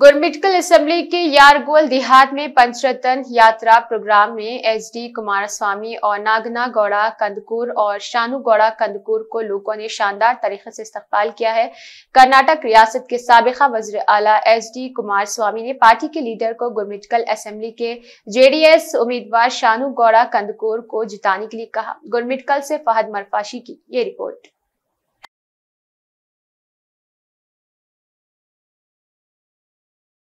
गुरमिटकल assembly के यारगोल देहात में पंचरतन यात्रा प्रोग्राम में एसडी कुमारस्वामी और नागना गौड़ा कंदकूर और शानू गौड़ा कंदकूर को लोगों ने शानदार तरीके से इस्तेमाल किया है कर्नाटक रियासत के सबका वजर अला एस डी कुमारस्वामी ने पार्टी के लीडर को गुरमिटकल असेंबली के जेडीएस उम्मीदवार शानू गौड़ा कंदकूर को जिताने के लिए कहा गुरमिटकल से फहद मरफाशी की ये रिपोर्ट